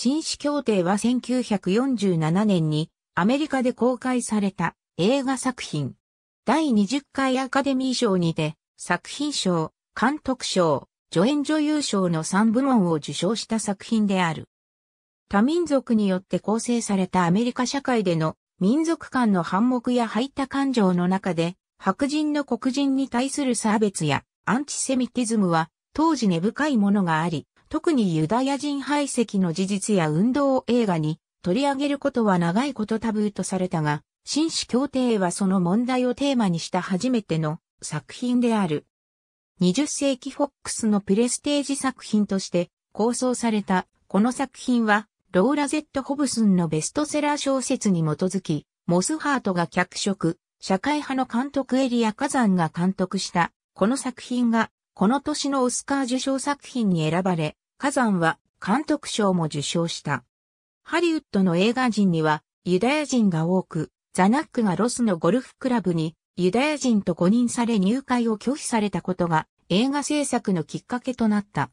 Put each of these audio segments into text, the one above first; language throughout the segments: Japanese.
紳士協定は1947年にアメリカで公開された映画作品。第20回アカデミー賞にて作品賞、監督賞、助演女優賞の3部門を受賞した作品である。多民族によって構成されたアメリカ社会での民族間の反目や入った感情の中で白人の黒人に対する差別やアンチセミティズムは当時根深いものがあり、特にユダヤ人排斥の事実や運動を映画に取り上げることは長いことタブーとされたが、紳士協定はその問題をテーマにした初めての作品である。20世紀フォックスのプレステージ作品として構想されたこの作品はローラ・ゼット・ホブスンのベストセラー小説に基づき、モスハートが脚色、社会派の監督エリア・カザンが監督したこの作品がこの年のオスカー受賞作品に選ばれ、火山は監督賞も受賞した。ハリウッドの映画人にはユダヤ人が多く、ザナックがロスのゴルフクラブにユダヤ人と誤認され入会を拒否されたことが映画制作のきっかけとなった。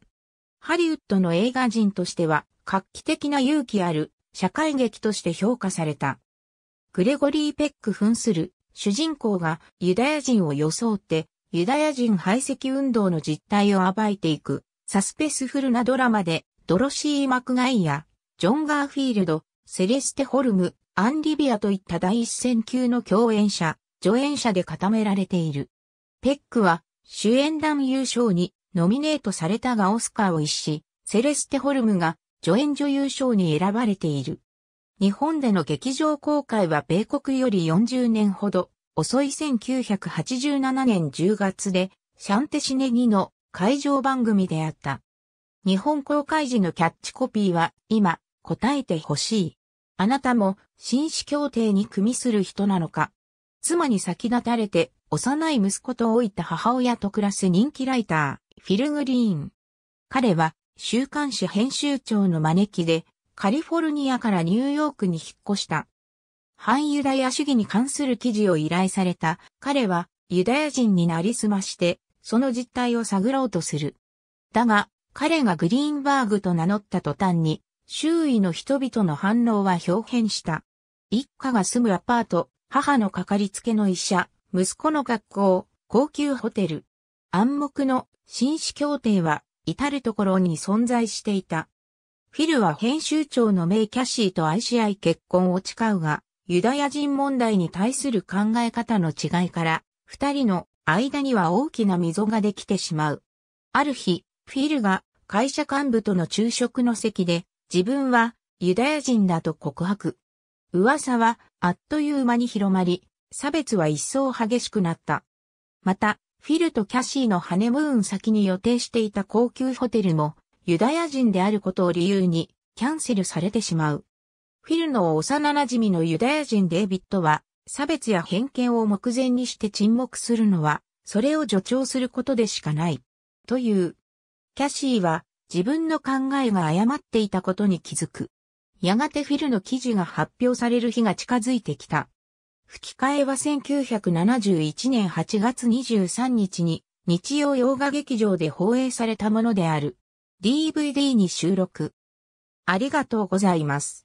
ハリウッドの映画人としては画期的な勇気ある社会劇として評価された。グレゴリー・ペック扮する主人公がユダヤ人を装ってユダヤ人排斥運動の実態を暴いていくサスペスフルなドラマで、ドロシー・マクガイや、ジョン・ガーフィールド、セレステ・ホルム、アン・リビアといった第一線級の共演者、助演者で固められている。ペックは、主演男優賞にノミネートされたがオスカーを一し、セレステ・ホルムが助演女優賞に選ばれている。日本での劇場公開は米国より40年ほど遅い1987年10月で、シャンテシネギの会場番組であった。日本公開時のキャッチコピーは、今、答えてほしい。あなたも、紳士協定に組みする人なのか。妻に先立たれて、幼い息子と老いた母親と暮らす人気ライター、フィル・グリーン。彼は、週刊誌編集長の招きで、カリフォルニアからニューヨークに引っ越した。反ユダヤ主義に関する記事を依頼された、彼は、ユダヤ人になりすまして、その実態を探ろうとする。だが、彼がグリーンバーグと名乗った途端に、周囲の人々の反応は表現した。一家が住むアパート、母のかかりつけの医者、息子の学校、高級ホテル。暗黙の紳士協定は至るところに存在していた。フィルは編集長のメイ・キャシーと愛し合い結婚を誓うが、ユダヤ人問題に対する考え方の違いから、二人の間には大きな溝ができてしまう。ある日、フィルが会社幹部との昼食の席で、自分はユダヤ人だと告白。噂はあっという間に広まり、差別は一層激しくなった。また、フィルとキャシーのハネムーン先に予定していた高級ホテルも、ユダヤ人であることを理由に、キャンセルされてしまう。フィルの幼馴染のユダヤ人デイビッドは、差別や偏見を目前にして沈黙するのは、それを助長することでしかない。という。キャシーは自分の考えが誤っていたことに気づく。やがてフィルの記事が発表される日が近づいてきた。吹き替えは1971年8月23日に日曜洋画劇場で放映されたものである。DVD に収録。ありがとうございます。